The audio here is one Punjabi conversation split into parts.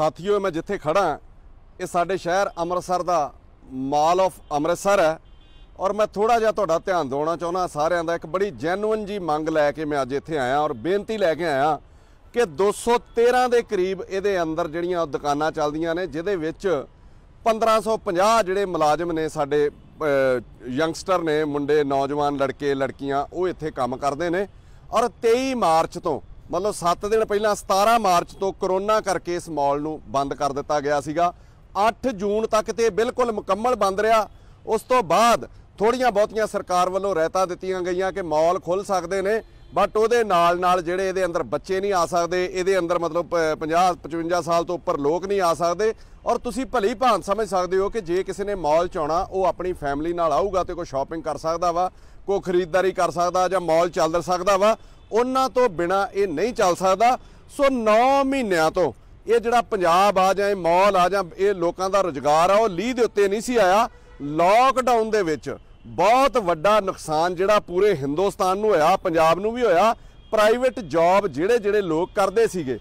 ਸਾਥੀਓ ਮੈਂ ਜਿੱਥੇ ਖੜਾ ਇਹ ਸਾਡੇ ਸ਼ਹਿਰ ਅੰਮ੍ਰਿਤਸਰ ਦਾ ਮਾਲ ਆਫ ਅੰਮ੍ਰਿਤਸਰ ਹੈ ਔਰ ਮੈਂ ਥੋੜਾ ਜਿਹਾ ਤੁਹਾਡਾ ਧਿਆਨ ਦਿਵਾਉਣਾ ਚਾਹੁੰਦਾ ਸਾਰਿਆਂ ਦਾ ਇੱਕ ਬੜੀ ਜੈਨੂਇਨ ਜੀ ਮੰਗ ਲੈ ਕੇ ਮੈਂ ਅੱਜ ਇੱਥੇ ਆਇਆ ਔਰ ਬੇਨਤੀ ਲੈ ਕੇ ਆਇਆ ਕਿ 213 ਦੇ ਕਰੀਬ ਇਹਦੇ ਅੰਦਰ ਜਿਹੜੀਆਂ ਦੁਕਾਨਾਂ ਚੱਲਦੀਆਂ ਨੇ ਜਿਹਦੇ ਵਿੱਚ 1550 ਜਿਹੜੇ ਮੁਲਾਜ਼ਮ ਨੇ ਸਾਡੇ ਯੰਗਸਟਰ ਨੇ ਮੁੰਡੇ ਨੌਜਵਾਨ ਲੜਕੇ ਲੜਕੀਆਂ ਉਹ ਇੱਥੇ ਕੰਮ ਕਰਦੇ ਨੇ ਔਰ 23 ਮਾਰਚ ਤੋਂ ਮਤਲਬ 7 ਦਿਨ ਪਹਿਲਾਂ 17 ਮਾਰਚ ਤੋਂ ਕਰੋਨਾ ਕਰਕੇ ਇਸ ਮਾਲ ਨੂੰ ਬੰਦ ਕਰ ਦਿੱਤਾ ਗਿਆ ਸੀਗਾ 8 ਜੂਨ ਤੱਕ ਤੇ ਬਿਲਕੁਲ ਮੁਕੰਮਲ ਬੰਦ ਰਿਹਾ ਉਸ ਤੋਂ ਬਾਅਦ ਥੋੜੀਆਂ ਬਹੁਤੀਆਂ ਸਰਕਾਰ ਵੱਲੋਂ ਰਹਿਤਾ ਦਿੱਤੀਆਂ ਗਈਆਂ ਕਿ ਮਾਲ ਖੁੱਲ ਸਕਦੇ ਨੇ ਬਟ ਉਹਦੇ ਨਾਲ ਨਾਲ ਜਿਹੜੇ ਇਹਦੇ ਅੰਦਰ ਬੱਚੇ ਨਹੀਂ ਆ ਸਕਦੇ ਇਹਦੇ ਅੰਦਰ ਮਤਲਬ 50 55 ਸਾਲ ਤੋਂ ਉੱਪਰ ਲੋਕ ਨਹੀਂ ਆ ਸਕਦੇ ਔਰ ਤੁਸੀਂ ਭਲੀ ਭਾਂਤ ਸਮਝ ਸਕਦੇ ਹੋ ਕਿ ਜੇ ਕਿਸੇ ਨੇ ਮਾਲ ਚ ਆਉਣਾ ਉਹ ਆਪਣੀ ਫੈਮਿਲੀ ਨਾਲ ਆਊਗਾ ਤੇ ਕੋਈ ਸ਼ਾਪਿੰਗ ਕਰ ਸਕਦਾ ਵਾ ਕੋਈ ਖਰੀਦਦਾਰੀ ਕਰ ਸਕਦਾ ਜਾਂ ਮਾਲ ਚੱਲ ਸਕਦਾ ਵਾ ਉਹਨਾਂ ਤੋਂ ਬਿਨਾ ਇਹ ਨਹੀਂ ਚੱਲ ਸਕਦਾ ਸੋ 9 ਮਹੀਨਿਆਂ ਤੋਂ ਇਹ ਜਿਹੜਾ ਪੰਜਾਬ ਆ ਜਾਂ ਮੌਲ ਆ ਜਾਂ ਇਹ ਲੋਕਾਂ ਦਾ ਰੋਜ਼ਗਾਰ ਆ ਉਹ ਲੀਹ ਦੇ ਉੱਤੇ ਨਹੀਂ ਸੀ ਆਇਆ ਲਾਕਡਾਊਨ ਦੇ ਵਿੱਚ ਬਹੁਤ ਵੱਡਾ ਨੁਕਸਾਨ ਜਿਹੜਾ ਪੂਰੇ ਹਿੰਦੁਸਤਾਨ ਨੂੰ ਹੋਇਆ ਪੰਜਾਬ ਨੂੰ ਵੀ ਹੋਇਆ ਪ੍ਰਾਈਵੇਟ ਜੌਬ ਜਿਹੜੇ ਜਿਹੜੇ ਲੋਕ ਕਰਦੇ ਸੀਗੇ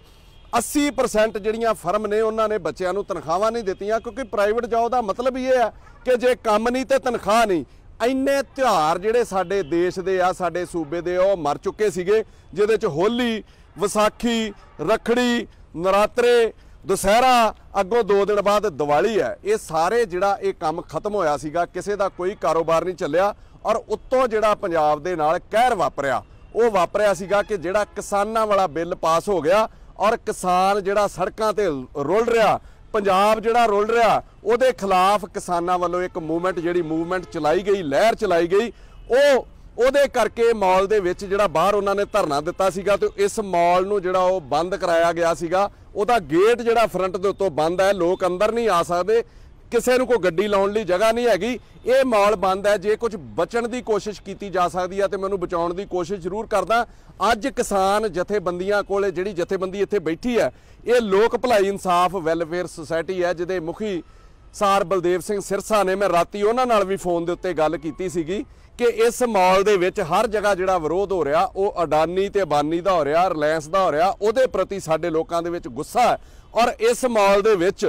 80% ਜਿਹੜੀਆਂ ਫਰਮ ਨੇ ਉਹਨਾਂ ਨੇ ਬੱਚਿਆਂ ਨੂੰ ਤਨਖਾਹਾਂ ਨਹੀਂ ਦਿੱਤੀਆਂ ਕਿਉਂਕਿ ਪ੍ਰਾਈਵੇਟ ਜੌਬ ਦਾ ਮਤਲਬ ਇਹ ਹੈ ਕਿ ਜੇ ਕੰਮ ਨਹੀਂ ਤੇ ਤਨਖਾਹ ਨਹੀਂ ਇੰਨੇ ਤਿਉਹਾਰ ਜਿਹੜੇ ਸਾਡੇ ਦੇਸ਼ ਦੇ ਆ ਸਾਡੇ ਸੂਬੇ ਦੇ ਉਹ ਮਰ ਚੁੱਕੇ ਸੀਗੇ ਜਿਹਦੇ ਚ ਹੋਲੀ ਵਿਸਾਖੀ ਰਖੜੀ ਨਰਾਤਰੇ ਦੁਸਹਿਰਾ ਅੱਗੋਂ 2 ਦਿਨ ਬਾਅਦ ਦੀਵਾਲੀ ਹੈ ਇਹ ਸਾਰੇ ਜਿਹੜਾ ਇਹ ਕੰਮ ਖਤਮ ਹੋਇਆ ਸੀਗਾ ਕਿਸੇ ਦਾ ਕੋਈ ਕਾਰੋਬਾਰ ਨਹੀਂ ਚੱਲਿਆ ਔਰ ਉੱਤੋਂ ਜਿਹੜਾ ਪੰਜਾਬ ਦੇ ਨਾਲ ਕਹਿਰ ਵਾਪਰਿਆ ਉਹ ਵਾਪਰਿਆ ਸੀਗਾ ਕਿ ਜਿਹੜਾ ਕਿਸਾਨਾਂ ਵਾਲਾ ਬਿੱਲ ਪਾਸ ਹੋ ਗਿਆ ਔਰ ਕਿਸਾਨ ਜਿਹੜਾ ਸੜਕਾਂ ਤੇ ਰੁੱਲ ਰਿਹਾ ਪੰਜਾਬ ਜਿਹੜਾ ਰੁੱਲ ਰਿਹਾ ਉਹਦੇ ਖਿਲਾਫ ਕਿਸਾਨਾਂ ਵੱਲੋਂ ਇੱਕ ਮੂਵਮੈਂਟ ਜਿਹੜੀ ਮੂਵਮੈਂਟ ਚਲਾਈ ਗਈ ਲਹਿਰ ਚਲਾਈ ਗਈ ਉਹ ਉਹਦੇ ਕਰਕੇ ਮਾਲ ਦੇ ਵਿੱਚ ਜਿਹੜਾ ਬਾਹਰ ਉਹਨਾਂ ਨੇ ਧਰਨਾ ਦਿੱਤਾ ਸੀਗਾ ਤੇ ਇਸ ਮਾਲ ਨੂੰ ਜਿਹੜਾ ਉਹ ਬੰਦ ਕਰਾਇਆ ਗਿਆ ਸੀਗਾ ਉਹਦਾ ਗੇਟ ਜਿਹੜਾ ਫਰੰਟ ਦੇ ਉੱਤੋਂ ਬੰਦ ਹੈ ਲੋਕ ਅੰਦਰ ਨਹੀਂ ਆ ਸਕਦੇ ਕਿਸੇ ਨੂੰ ਕੋਈ ਗੱਡੀ ਲਾਉਣ ਲਈ ਜਗ੍ਹਾ ਨਹੀਂ ਹੈਗੀ ਇਹ ਮਾਲ ਬੰਦ ਹੈ ਜੇ ਕੁਝ ਬਚਣ ਦੀ ਕੋਸ਼ਿਸ਼ ਕੀਤੀ ਜਾ ਸਕਦੀ ਹੈ ਤੇ ਮੈਨੂੰ ਬਚਾਉਣ ਦੀ ਕੋਸ਼ਿਸ਼ ਜ਼ਰੂਰ ਕਰਦਾ ਅੱਜ ਕਿਸਾਨ ਜਥੇਬੰਦੀਆਂ ਕੋਲੇ ਜਿਹੜੀ ਜਥੇਬੰਦੀ ਇੱਥੇ ਬੈਠੀ ਹੈ ਇਹ ਲੋਕ ਭਲਾਈ ਇਨਸਾਫ ਵੈਲਫੇਅਰ ਸੁਸਾਇਟੀ ਹੈ ਜਿਹਦੇ ਮੁਖੀ ਸਾਰ ਬਲਦੇਵ ਸਿੰਘ ਸਿਰਸਾ ਨੇ ਮੈਂ ਰਾਤੀ ਉਹਨਾਂ ਨਾਲ ਵੀ ਫੋਨ ਦੇ ਉੱਤੇ ਗੱਲ ਕੀਤੀ ਸੀਗੀ ਕਿ ਇਸ ਮਾਲ ਦੇ ਵਿੱਚ ਹਰ ਜਗ੍ਹਾ ਜਿਹੜਾ ਵਿਰੋਧ ਹੋ ਰਿਹਾ ਉਹ ਅਡਾਨੀ ਤੇ ਬਾਨੀ ਦਾ ਹੋ ਰਿਹਾ ਰਿਲਾਇੰਸ ਦਾ ਹੋ ਰਿਹਾ ਉਹਦੇ ਪ੍ਰਤੀ ਸਾਡੇ ਲੋਕਾਂ ਦੇ ਵਿੱਚ ਗੁੱਸਾ ਹੈ ਔਰ ਇਸ ਮਾਲ ਦੇ ਵਿੱਚ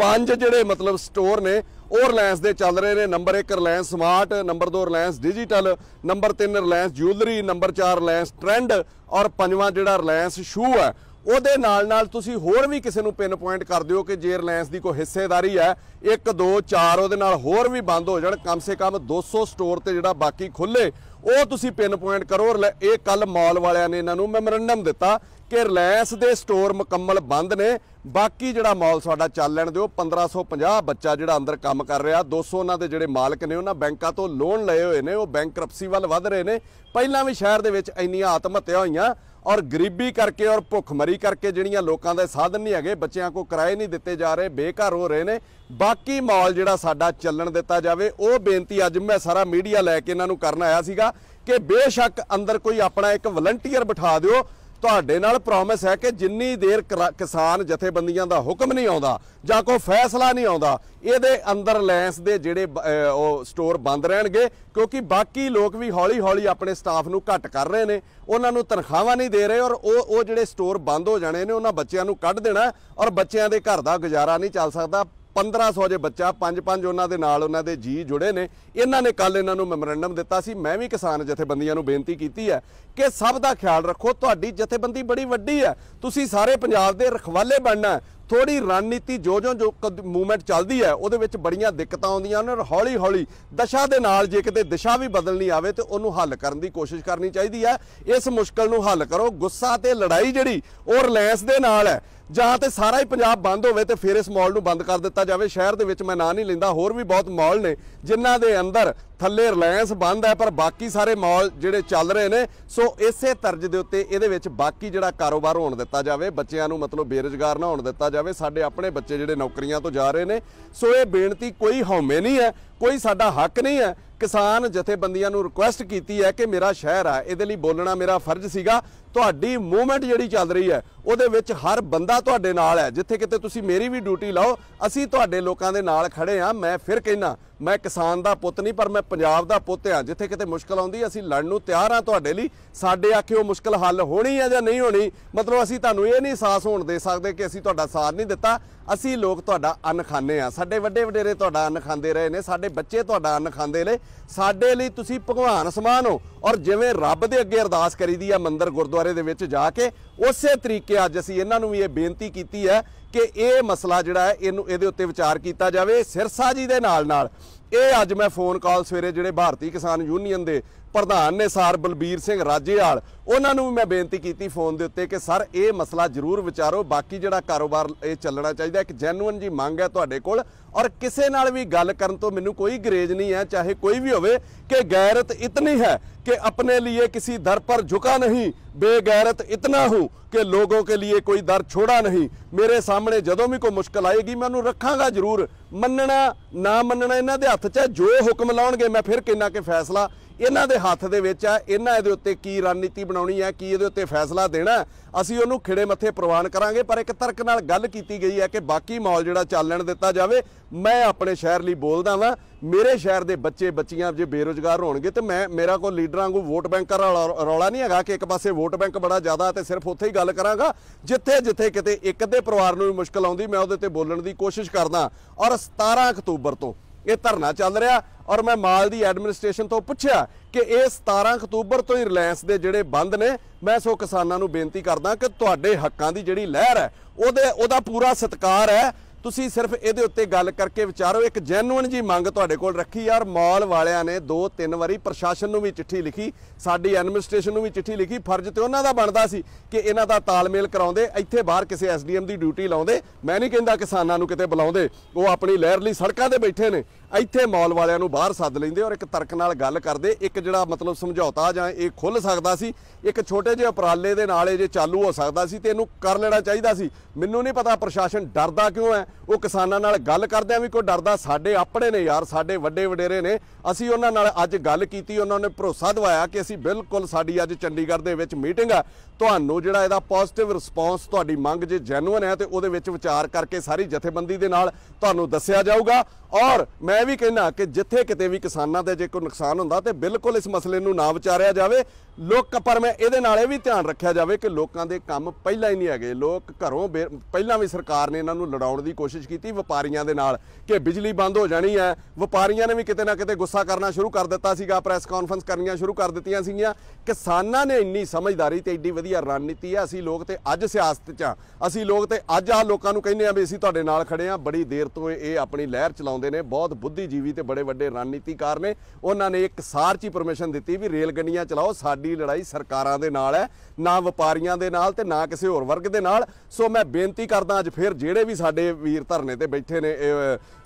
ਪੰਜ ਜਿਹੜੇ ਮਤਲਬ ਸਟੋਰ ਨੇ ਉਹ ਰਿਲਾਇੰਸ ਦੇ ਚੱਲ ਰਹੇ ਨੇ number 1 Reliance smart number 2 Reliance digital number 3 Reliance jewellery number 4 Reliance trend ਔਰ ਪੰਜਵਾਂ ਜਿਹੜਾ ਰਿਲਾਇੰਸ ਸ਼ੂ ਹੈ ਉਹਦੇ ਨਾਲ ਨਾਲ ਤੁਸੀਂ ਹੋਰ ਵੀ ਕਿਸੇ ਨੂੰ ਪਿਨ ਪੁਆਇੰਟ ਕਰ ਦਿਓ ਕਿ ਜੇ ਰਿਲਾਇੰਸ ਦੀ ਕੋਈ ਹਿੱਸੇਦਾਰੀ ਹੈ 1 2 4 ਉਹਦੇ ਨਾਲ ਹੋਰ ਵੀ ਬੰਦ ਹੋ ਜਾਣ ਕਮ ਸੇ ਕਮ 200 ਸਟੋਰ ਤੇ ਜਿਹੜਾ ਬਾਕੀ ਖੁੱਲੇ ਉਹ ਤੁਸੀਂ ਪਿਨ ਪੁਆਇੰਟ ਕਰੋ ਇਹ ਕੱਲ ਮਾਲ ਵਾਲਿਆਂ ਨੇ ਇਹਨਾਂ ਨੂੰ ਮੈਮੋਰੰਡਮ ਦਿੱਤਾ ਕਿ ਰਿਲਾਇੰਸ ਦੇ ਸਟੋਰ ਮੁਕੰਮਲ ਬੰਦ ਨੇ ਬਾਕੀ ਜਿਹੜਾ ਮਾਲ ਸਾਡਾ ਚੱਲ ਲੈਣ ਦਿਓ 1550 ਬੱਚਾ ਜਿਹੜਾ ਅੰਦਰ ਕੰਮ ਕਰ ਰਿਹਾ 200 ਉਹਨਾਂ ਦੇ ਜਿਹੜੇ ਮਾਲਕ ਨੇ ਉਹਨਾਂ ਬੈਂਕਾਂ ਤੋਂ ਲੋਨ ਲਏ ਹੋਏ ਨੇ ਉਹ ਬੈਂਕਰਪਸੀ ਵੱਲ ਵਧ ਰਹੇ ਨੇ ਪਹਿਲਾਂ ਵੀ ਸ਼ਹਿਰ ਦੇ ਵਿੱਚ ਇੰਨੀਆਂ ਆਤਮ ਹੱਤਿਆ ਹੋਈਆਂ ਔਰ ਗਰੀਬੀ ਕਰਕੇ ਔਰ ਭੁੱਖਮਰੀ ਕਰਕੇ ਜਿਹੜੀਆਂ ਲੋਕਾਂ ਦੇ ਸਾਧਨ ਨਹੀਂ ਹੈਗੇ ਬੱਚਿਆਂ ਕੋ ਕਿਰਾਏ ਨਹੀਂ ਦਿੱਤੇ ਜਾ ਰਹੇ ਬੇਘਰ ਹੋ ਰਹੇ ਨੇ ਬਾਕੀ ਮਾਲ ਜਿਹੜਾ ਸਾਡਾ ਚੱਲਣ ਦਿੱਤਾ ਜਾਵੇ ਉਹ ਬੇਨਤੀ ਅੱਜ ਮੈਂ ਸਾਰਾ ਮੀਡੀਆ ਲੈ ਕੇ ਇਹਨਾਂ ਨੂੰ ਕਰਨ ਆਇਆ ਸੀਗਾ ਕਿ ਬੇਸ਼ੱਕ ਅੰਦਰ ਕੋਈ ਆਪਣਾ ਇੱਕ ਵਲੰਟੀਅਰ ਬਿਠਾ ਦਿਓ ਤੁਹਾਡੇ ਨਾਲ ਪ੍ਰੋਮਿਸ ਹੈ ਕਿ ਜਿੰਨੀ ਦੇਰ ਕਿਸਾਨ ਜਥੇਬੰਦੀਆਂ ਦਾ ਹੁਕਮ ਨਹੀਂ ਆਉਂਦਾ ਜਾਂ ਕੋਈ ਫੈਸਲਾ ਨਹੀਂ ਆਉਂਦਾ ਇਹਦੇ ਅੰਦਰ ਲੈਂਸ ਦੇ ਜਿਹੜੇ ਉਹ ਸਟੋਰ ਬੰਦ ਰਹਿਣਗੇ ਕਿਉਂਕਿ ਬਾਕੀ ਲੋਕ ਵੀ ਹੌਲੀ-ਹੌਲੀ ਆਪਣੇ ਸਟਾਫ ਨੂੰ ਘੱਟ ਕਰ ਰਹੇ ਨੇ ਉਹਨਾਂ ਨੂੰ ਤਨਖਾਹਾਂ ਨਹੀਂ ਦੇ ਰਹੇ ਔਰ ਉਹ ਉਹ ਜਿਹੜੇ ਸਟੋਰ ਬੰਦ ਹੋ ਜਾਣੇ ਨੇ ਉਹਨਾਂ ਬੱਚਿਆਂ ਨੂੰ ਕੱਢ ਦੇਣਾ ਔਰ ਬੱਚਿਆਂ ਦੇ ਘਰ ਦਾ ਗੁਜ਼ਾਰਾ ਨਹੀਂ ਚੱਲ ਸਕਦਾ 1500 ਜੇ ਬੱਚਾ ਪੰਜ ਪੰਜ ਉਹਨਾਂ ਦੇ ਨਾਲ ਉਹਨਾਂ ਦੇ ਜੀ ਜੁੜੇ ਨੇ ਇਹਨਾਂ ਨੇ ਕੱਲ ਇਹਨਾਂ ਨੂੰ ਮੈਮੋਰੈਂਡਮ ਦਿੱਤਾ ਸੀ ਮੈਂ ਵੀ ਕਿਸਾਨ ਜਥੇਬੰਦੀਆਂ ਨੂੰ ਬੇਨਤੀ ਕੀਤੀ ਹੈ ਕਿ ਸਭ ਦਾ ਖਿਆਲ ਰੱਖੋ ਤੁਹਾਡੀ ਜਥੇਬੰਦੀ ਬੜੀ ਵੱਡੀ ਹੈ ਤੁਸੀਂ ਸਾਰੇ ਪੰਜਾਬ ਦੇ ਰਖਵਾਲੇ ਬਣਨਾ ਥੋੜੀ ਰਣਨੀਤੀ ਜੋ ਜੋ ਜੋ ਮੂਵਮੈਂਟ ਚੱਲਦੀ ਹੈ ਉਹਦੇ ਵਿੱਚ ਬੜੀਆਂ ਦਿੱਕਤਾਂ ਆਉਂਦੀਆਂ ਨੇ ਔਰ ਹੌਲੀ ਹੌਲੀ ਦਸ਼ਾ ਦੇ ਨਾਲ ਜੇ ਕਿਤੇ ਦਿਸ਼ਾ ਵੀ ਬਦਲਣੀ ਆਵੇ ਤੇ ਉਹਨੂੰ ਹੱਲ ਕਰਨ ਦੀ ਕੋਸ਼ਿਸ਼ ਕਰਨੀ ਚਾਹੀਦੀ ਹੈ ਇਸ ਮੁਸ਼ਕਲ ਨੂੰ ਹੱਲ ਕਰੋ ਗੁੱਸਾ ਤੇ ਲੜਾਈ ਜਿਹੜੀ ਉਹ ਰਿਲਾਇੰਸ ਦੇ ਨਾਲ ਹੈ ਜਾਂ ਤੇ ਸਾਰਾ ਹੀ ਪੰਜਾਬ ਬੰਦ ਹੋਵੇ ਤੇ ਫਿਰ ਇਸ ਮਾਲ ਨੂੰ ਬੰਦ ਕਰ ਦਿੱਤਾ ਜਾਵੇ ਸ਼ਹਿਰ ਦੇ ਵਿੱਚ ਮੈਂ ਨਾਂ ਨਹੀਂ ਲੈਂਦਾ ਹੋਰ ਵੀ ਬਹੁਤ ਮਾਲ ਨੇ ਜਿਨ੍ਹਾਂ ਦੇ ਅੰਦਰ ਥੱਲੇ ਰਿਲਾਇੰਸ ਬੰਦ ਹੈ ਪਰ ਬਾਕੀ ਸਾਰੇ ਮਾਲ ਜਿਹੜੇ ਚੱਲ ਰਹੇ ਨੇ ਸੋ ਇਸੇ ਤਰਜ ਦੇ ਉੱਤੇ ਇਹਦੇ ਵਿੱਚ ਬਾਕੀ ਜਿਹੜਾ ਕਾਰੋਬਾਰ ਹੋਣ ਦਿੱਤਾ ਜਾਵੇ ਬੱਚਿਆਂ ਨੂੰ ਮਤਲਬ ਬੇਰੋਜ਼ਗਾਰ ਨਾ ਹੋਣ ਦਿੱਤਾ ਜਾਵੇ ਸਾਡੇ ਆਪਣੇ ਬੱਚੇ ਜਿਹੜੇ ਨੌਕਰੀਆਂ ਤੋਂ ਜਾ ਰਹੇ ਨੇ ਸੋ ਇਹ ਬੇਨਤੀ ਕੋਈ ਹਉਮੈ ਨਹੀਂ ਹੈ ਕੋਈ ਸਾਡਾ ਹੱਕ ਨਹੀਂ ਹੈ ਕਿਸਾਨ ਜਥੇਬੰਦੀਆਂ ਨੂੰ ਰਿਕੁਐਸਟ ਕੀਤੀ ਹੈ ਕਿ ਮੇਰਾ ਸ਼ਹਿਰ ਆ ਇਹਦੇ ਲਈ ਬੋਲਣਾ ਮੇਰਾ ਫਰਜ਼ ਸੀਗਾ ਤੁਹਾਡੀ ਮੂਵਮੈਂਟ ਜਿਹੜੀ ਚੱਲ ਰਹੀ ਹੈ ਉਹਦੇ ਵਿੱਚ ਹਰ ਬੰਦਾ ਤੁਹਾਡੇ ਨਾਲ ਹੈ ਜਿੱਥੇ ਕਿਤੇ ਤੁਸੀਂ ਮੇਰੀ ਵੀ ਡਿਊਟੀ ਲਾਓ ਅਸੀਂ ਤੁਹਾਡੇ ਲੋਕਾਂ ਦੇ ਨਾਲ ਖੜੇ ਆ ਮੈਂ ਫਿਰ ਕਹਿਣਾ ਮੈਂ ਕਿਸਾਨ ਦਾ ਪੁੱਤ ਨਹੀਂ ਪਰ ਮੈਂ ਪੰਜਾਬ ਦਾ ਪੁੱਤ ਆ ਜਿੱਥੇ ਕਿਤੇ ਮੁਸ਼ਕਲ ਆਉਂਦੀ ਅਸੀਂ ਲੜਨ ਨੂੰ ਤਿਆਰ ਆ ਤੁਹਾਡੇ ਲਈ ਸਾਡੇ ਆਖੇ ਉਹ ਮੁਸ਼ਕਲ ਹੱਲ ਹੋਣੀ ਆ ਜਾਂ ਨਹੀਂ ਹੋਣੀ ਮਤਲਬ ਅਸੀਂ ਤੁਹਾਨੂੰ ਇਹ ਨਹੀਂ ਸਾਹਸ ਹੋਣ ਦੇ ਸਕਦੇ ਕਿ ਅਸੀਂ ਤੁਹਾਡਾ ਸਾਥ ਨਹੀਂ ਦਿੱਤਾ ਅਸੀਂ ਲੋਕ ਤੁਹਾਡਾ ਅੰਨ ਖਾਂਦੇ ਆ ਸਾਡੇ ਵੱਡੇ ਵਡੇਰੇ ਤੁਹਾਡਾ ਅੰਨ ਖਾਂਦੇ ਰਹੇ ਨੇ ਸਾਡੇ ਬੱਚੇ ਤੁਹਾਡਾ ਅੰਨ ਖਾਂਦੇ ਨੇ ਸਾਡੇ ਲਈ ਤੁਸੀਂ ਭਗਵਾਨ ਸਮਾਨ ਹੋ ਔਰ ਜਿਵੇਂ ਰੱਬ ਦੇ ਅੱਗੇ ਅਰਦਾਸ ਕਰੀਦੀ ਆ ਮੰਦਰ ਗੁਰਦੁਆਰੇ ਦੇ ਵਿੱਚ ਜਾ ਕੇ ਉਸੇ ਤਰੀਕੇ ਤੇ ਅੱਜ ਅਸੀਂ ਇਹਨਾਂ ਨੂੰ ਵੀ ਇਹ ਬੇਨਤੀ ਕੀਤੀ ਹੈ ਕਿ ਇਹ ਮਸਲਾ ਜਿਹੜਾ ਹੈ ਇਹਨੂੰ ਇਹਦੇ ਉੱਤੇ ਵਿਚਾਰ ਕੀਤਾ ਜਾਵੇ ਸਿਰਸਾ ਜੀ ਦੇ ਨਾਲ ਨਾਲ ਇਹ ਅੱਜ ਮੈਂ ਫੋਨ ਕਾਲ ਸਵੇਰੇ ਜਿਹੜੇ ਭਾਰਤੀ ਕਿਸਾਨ ਯੂਨੀਅਨ ਦੇ ਪ੍ਰਧਾਨ ਨੇ ਸਰ ਬਲਬੀਰ ਸਿੰਘ ਰਾਜੇਵਾਲ ਉਹਨਾਂ ਨੂੰ ਵੀ ਮੈਂ ਬੇਨਤੀ ਕੀਤੀ ਫੋਨ ਦੇ ਉੱਤੇ ਕਿ ਸਰ ਇਹ ਮਸਲਾ ਜ਼ਰੂਰ ਵਿਚਾਰੋ ਬਾਕੀ ਜਿਹੜਾ ਕਾਰੋਬਾਰ ਇਹ ਚੱਲਣਾ ਚਾਹੀਦਾ ਇੱਕ ਜੈਨੂਨ ਜੀ ਮੰਗ ਹੈ ਤੁਹਾਡੇ ਕੋਲ ਔਰ ਕਿਸੇ ਨਾਲ ਵੀ ਗੱਲ ਕਰਨ ਤੋਂ ਮੈਨੂੰ ਕੋਈ ਗਰੇਜ ਨਹੀਂ ਹੈ ਚਾਹੇ ਕੋਈ ਵੀ ਹੋਵੇ ਕਿ ਗੈਰਤ ਇਤਨੀ ਹੈ ਕਿ ਆਪਣੇ ਲਈ ਕਿਸੇ ਦਰ ਪਰ ਝੁਕਾ ਨਹੀਂ ਬੇਗੈਰਤ ਇਤਨਾ ਹੂੰ ਕਿ ਲੋਕੋ ਕੇ ਲਈ ਕੋਈ ਦਰ ਛੋੜਾ ਨਹੀਂ ਮੇਰੇ ਸਾਹਮਣੇ ਜਦੋਂ ਵੀ ਕੋਈ ਮੁਸ਼ਕਲ ਆਏਗੀ ਮੈਂ ਉਹਨੂੰ ਰੱਖਾਂਗਾ ਜ਼ਰੂਰ ਮੰਨਣਾ ਨਾ ਮੰਨਣਾ ਇਹਨਾਂ ਦੇ ਹੱਥ 'ਚ ਹੈ ਜੋ ਹੁਕਮ ਲਾਉਣਗੇ ਮੈਂ ਫਿਰ ਕਿੰਨਾ ਕਿ ਫੈਸਲਾ ਇਹਨਾਂ ਦੇ ਹੱਥ ਦੇ ਵਿੱਚ ਆ ਇਹਨਾਂ ਇਹਦੇ ਉੱਤੇ ਕੀ ਰਣਨੀਤੀ ਬਣਾਉਣੀ ਹੈ ਕੀ ਇਹਦੇ ਉੱਤੇ ਫੈਸਲਾ ਦੇਣਾ ਅਸੀਂ ਉਹਨੂੰ ਖਿੜੇ ਮੱਥੇ ਪ੍ਰਵਾਨ ਕਰਾਂਗੇ ਪਰ ਇੱਕ ਤਰਕ ਨਾਲ ਗੱਲ ਕੀਤੀ ਗਈ ਹੈ ਕਿ ਬਾਕੀ ਮਾਹੌਲ ਜਿਹੜਾ ਚੱਲਣ ਦਿੱਤਾ ਜਾਵੇ ਮੈਂ ਆਪਣੇ ਸ਼ਹਿਰ ਲਈ ਬੋਲਦਾ ਵਾਂ ਮੇਰੇ ਸ਼ਹਿਰ ਦੇ ਬੱਚੇ ਬੱਚੀਆਂ ਜੇ ਬੇਰੋਜ਼ਗਾਰ ਹੋਣਗੇ ਤੇ ਮੈਂ ਮੇਰਾ ਕੋਲ ਲੀਡਰਾਂ ਵਾਂਗੂ ਵੋਟ ਬੈਂਕਰ ਵਾਲਾ ਰੌਲਾ ਨਹੀਂ ਹੈਗਾ ਕਿ ਇੱਕ ਪਾਸੇ ਵੋਟ ਬੈਂਕ ਬੜਾ ਜ਼ਿਆਦਾ ਤੇ ਸਿਰਫ ਉੱਥੇ ਹੀ ਗੱਲ ਕਰਾਂਗਾ ਜਿੱਥੇ ਜਿੱਥੇ ਕਿਤੇ ਇੱਕ ਅੱਧੇ ਪਰਿਵਾਰ ਨੂੰ ਵੀ ਮੁਸ਼ਕਲ ਆਉਂਦੀ ਮੈਂ ਉਹਦੇ ਤੇ ਬੋਲਣ ਦੀ ਕੋਸ਼ਿਸ਼ ਕਰਦਾ ਔਰ 17 ਅਕਤੂਬਰ ਤੋਂ ਇਹ ਧਰਨਾ ਚੱਲ ਰਿਹਾ ਔਰ ਮੈਂ ਮਾਲ ਦੀ ਐਡਮਿਨਿਸਟ੍ਰੇਸ਼ਨ ਤੋਂ ਪੁੱਛਿਆ ਕਿ ਇਹ 17 ਅਕਤੂਬਰ ਤੋਂ ਹੀ ਰਿਲਾਇੰਸ ਦੇ ਜਿਹੜੇ ਬੰਦ ਨੇ ਮੈਂ ਸੋ ਕਿਸਾਨਾਂ ਨੂੰ ਬੇਨਤੀ ਕਰਦਾ ਕਿ ਤੁਹਾਡੇ ਹੱਕਾਂ ਦੀ ਜਿਹੜੀ ਲਹਿਰ ਹੈ ਉਹਦੇ ਉਹਦਾ ਪੂਰਾ ਸਤਕਾਰ ਹੈ ਤੁਸੀਂ ਸਿਰਫ ਇਹਦੇ ਉੱਤੇ ਗੱਲ ਕਰਕੇ ਵਿਚਾਰੋ ਇੱਕ ਜੈਨੂਇਨ ਜੀ ਮੰਗ ਤੁਹਾਡੇ ਕੋਲ ਰੱਖੀ ਯਾਰ ਮਾਲ ਵਾਲਿਆਂ ਨੇ ਦੋ ਤਿੰਨ ਵਾਰੀ ਪ੍ਰਸ਼ਾਸਨ ਨੂੰ ਵੀ ਚਿੱਠੀ ਲਿਖੀ ਸਾਡੀ ਐਡਮਿਨਿਸਟ੍ਰੇਸ਼ਨ ਨੂੰ ਵੀ ਚਿੱਠੀ ਲਿਖੀ ਫਰਜ਼ ਤੇ ਉਹਨਾਂ ਦਾ ਬਣਦਾ ਸੀ ਕਿ ਇਹਨਾਂ ਦਾ ਤਾਲਮੇਲ ਕਰਾਉਂਦੇ ਇੱਥੇ ਬਾਹਰ ਕਿਸੇ ਐਸਡੀਐਮ ਦੀ ਡਿਊਟੀ ਲਾਉਂਦੇ ਮੈਂ ਨਹੀਂ ਕਹਿੰਦਾ ਕਿਸਾਨਾਂ ਨੂੰ ਕਿਤੇ ਬੁਲਾਉਂਦੇ ਉਹ ਆਪਣੀ ਲਹਿਰ ਲਈ ਸੜਕਾਂ ਤੇ ਬੈਠੇ ਨੇ ਇੱਥੇ ਮੌਲ ਵਾਲਿਆਂ ਨੂੰ ਬਾਹਰ ਸੱਦ ਲੈਂਦੇ ਔਰ ਇੱਕ ਤਰਕ ਨਾਲ ਗੱਲ ਕਰਦੇ ਇੱਕ ਜਿਹੜਾ ਮਤਲਬ ਸਮਝੌਤਾ ਜਾਂ ਇਹ ਖੁੱਲ ਸਕਦਾ ਸੀ ਇੱਕ ਛੋਟੇ ਜਿਹੇ ਉਪਰਾਲੇ ਦੇ ਨਾਲ ਇਹ ਜੇ ਚਾਲੂ ਹੋ ਸਕਦਾ ਸੀ ਤੇ ਇਹਨੂੰ ਕਰ ਲੈਣਾ ਚਾਹੀਦਾ ਸੀ ਮੈਨੂੰ ਨਹੀਂ ਪਤਾ ਪ੍ਰਸ਼ਾਸਨ ਡਰਦਾ ਕਿਉਂ ਹੈ ਉਹ ਕਿਸਾਨਾਂ ਨਾਲ ਗੱਲ ਕਰਦਿਆਂ ਵੀ ਕੋਈ ਡਰਦਾ ਸਾਡੇ ਆਪਣੇ ਨੇ ਯਾਰ ਸਾਡੇ ਵੱਡੇ ਵਡੇਰੇ ਨੇ ਅਸੀਂ ਉਹਨਾਂ ਨਾਲ ਅੱਜ ਗੱਲ ਕੀਤੀ ਉਹਨਾਂ ਨੇ ਭਰੋਸਾ ਦਿਵਾਇਆ ਕਿ ਅਸੀਂ ਬਿਲਕੁਲ ਸਾਡੀ ਅੱਜ ਚੰਡੀਗੜ੍ਹ ਦੇ ਵਿੱਚ ਮੀਟਿੰਗ ਆ ਤੁਹਾਨੂੰ ਜਿਹੜਾ ਇਹਦਾ ਪੋਜ਼ਿਟਿਵ ਰਿਸਪੌਂਸ ਤੁਹਾਡੀ ਮੰਗ ਜੇ ਜੈਨੂਇਨ ਹੈ ਤੇ ਉਹਦੇ ਵਿੱਚ ਵਿਚਾਰ ਕਰਕੇ ਸਾਰੀ ਜਥੇਬੰਦੀ ਦੇ ਨਾਲ ਤੁਹਾਨੂੰ ਦੱਸਿਆ ਜਾਊਗਾ ਔਰ ਮੈਂ ਵੀ ਕਹਿੰਦਾ ਕਿ ਜਿੱਥੇ ਕਿਤੇ ਵੀ ਕਿਸਾਨਾਂ ਦੇ ਜੇ ਕੋਈ ਨੁਕਸਾਨ ਹੁੰਦਾ ਤੇ ਬਿਲਕੁਲ ਇਸ ਮਸਲੇ ਨੂੰ ਨਾ ਵਿਚਾਰਿਆ ਜਾਵੇ ਲੋਕ ਪਰ ਮੈਂ ਇਹਦੇ ਨਾਲ ਇਹ ਵੀ ਧਿਆਨ ਰੱਖਿਆ ਜਾਵੇ ਕਿ ਲੋਕਾਂ ਦੇ ਕੰਮ ਪਹਿਲਾਂ ਹੀ ਨਹੀਂ ਹੈਗੇ ਲੋਕ ਘਰੋਂ ਪਹਿਲਾਂ ਵੀ ਸਰਕਾਰ ਨੇ ਇਹਨਾਂ ਨੂੰ ਲੜਾਉਣ ਦੀ ਕੋਸ਼ਿਸ਼ ਕੀਤੀ ਵਪਾਰੀਆਂ ਦੇ ਨਾਲ ਕਿ ਬਿਜਲੀ ਬੰਦ ਹੋ ਜਾਣੀ ਹੈ ਵਪਾਰੀਆਂ ਨੇ ਵੀ ਕਿਤੇ ਨਾ ਕਿਤੇ ਗੁੱਸਾ ਕਰਨਾ ਸ਼ੁਰੂ ਕਰ ਦਿੱਤਾ ਸੀਗਾ ਪ੍ਰੈਸ ਕਾਨਫਰੰਸ ਕਰਨੀਆਂ ਸ਼ੁਰੂ ਕਰ ਦਿੱਤੀਆਂ ਸੀਗੀਆਂ ਕਿਸਾਨਾਂ ਨੇ ਇੰਨੀ ਸਮਝਦਾਰੀ ਤੇ ਐਡੀ ਵਧੀਆ ਜਿਹੜੀ ਆ ਰਣਨੀਤੀ ਆ ਅਸੀਂ ਲੋਕ ਤੇ ਅੱਜ ਸਿਆਸਤ 'ਚ ਆ ਅਸੀਂ ਲੋਕ ਤੇ ਅੱਜ ਆ ਲੋਕਾਂ ਨੂੰ ਕਹਿੰਦੇ ਆ ਵੀ ਅਸੀਂ ਤੁਹਾਡੇ ਨਾਲ ਖੜੇ ਆ ਬੜੀ ਦੇਰ ਤੋਂ ਇਹ ਆਪਣੀ ਲਹਿਰ ਚਲਾਉਂਦੇ ਨੇ ਬਹੁਤ ਬੁੱਧੀਜੀਵੀ ਤੇ ਬੜੇ ਵੱਡੇ ਰਣਨੀਤੀਕਾਰ ਨੇ ਉਹਨਾਂ ਨੇ ਇੱਕ ਸਾਰ ਪਰਮਿਸ਼ਨ ਦਿੱਤੀ ਵੀ ਰੇਲ ਗੱਡੀਆਂ ਚਲਾਓ ਸਾਡੀ ਲੜਾਈ ਸਰਕਾਰਾਂ ਦੇ ਨਾਲ ਹੈ ਨਾ ਵਪਾਰੀਆਂ ਦੇ ਨਾਲ ਤੇ ਨਾ ਕਿਸੇ ਹੋਰ ਵਰਗ ਦੇ ਨਾਲ ਸੋ ਮੈਂ ਬੇਨਤੀ ਕਰਦਾ ਅੱਜ ਫੇਰ ਜਿਹੜੇ ਵੀ ਸਾਡੇ ਵੀਰ ਧਰਨੇ ਤੇ ਬੈਠੇ ਨੇ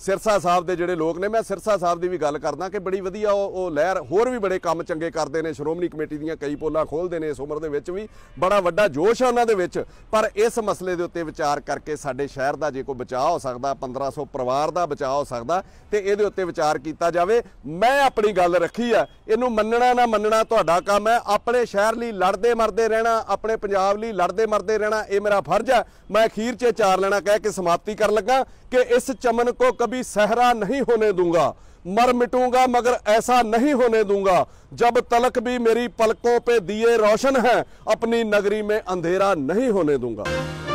ਸਿਰਸਾ ਸਾਹਿਬ ਦੇ ਜਿਹੜੇ ਲੋਕ ਨੇ ਮੈਂ ਸਿਰਸਾ ਸਾਹਿਬ ਦੀ ਵੀ ਗੱਲ ਕਰਦਾ ਕਿ ਬੜੀ ਵਧੀਆ ਉਹ ਲਹਿਰ ਹੋਰ ਵੀ ਬੜੇ ਕੰਮ ਚੰਗੇ ਕਰਦੇ ਨੇ ਸ਼੍ਰੋਮਣੀ ਕਮੇਟੀ ਦੀਆਂ ਕਈ ਪੋਲਾਂ ਖੋਲਦੇ ਨੇ ਇਸ ਉਮਰ ਦੇ ਵਿੱਚ ਵੀ ਬੜਾ ਵੱਡਾ ਜੋਸ਼ ਆ ਉਹਨਾਂ ਦੇ ਵਿੱਚ ਪਰ ਇਸ ਮਸਲੇ ਦੇ ਉੱਤੇ ਵਿਚਾਰ ਕਰਕੇ ਸਾਡੇ ਸ਼ਹਿਰ ਦਾ ਜੇ ਕੋਈ ਬਚਾਅ ਹੋ ਸਕਦਾ 1500 ਪਰਿਵਾਰ ਦਾ ਬਚਾਅ ਹੋ ਸਕਦਾ ਤੇ ਇਹਦੇ ਉੱਤੇ ਵਿਚਾਰ ਕੀਤਾ ਜਾਵੇ ਮੈਂ ਆਪਣੀ ਗੱਲ ਰੱਖੀ ਆ ਇਹਨੂੰ ਮੰਨਣਾ ਨਾ ਮੰਨਣਾ ਤੁਹਾਡਾ ਕੰਮ ਹੈ ਆਪਣੇ ਸ਼ਹਿਰ ਲਈ ਲੜਦੇ ਮਰਦੇ ਰਹਿਣਾ ਆਪਣੇ ਪੰਜਾਬ ਲਈ ਲੜਦੇ ਮਰਦੇ ਰਹਿਣਾ ਇਹ ਮੇਰਾ ਫਰਜ਼ ਹੈ ਮੈਂ ਅਖੀਰ 'ਚ ਚਾਰ ਲੈਣਾ ਕਹਿ ਕੇ ਸਮਾਪਤੀ ਕਰਨ ਲੱਗਾ ਕਿ ਇਸ ਚਮਨ ਕੋ ਕبھی ਸਹਰਾ ਨਹੀਂ ਹੋਣੇ ਦੂੰਗਾ मर मिटूंगा मगर ऐसा नहीं होने दूंगा जब तलक भी मेरी पलकों पे दिए रोशन हैं अपनी नगरी में अंधेरा नहीं होने दूंगा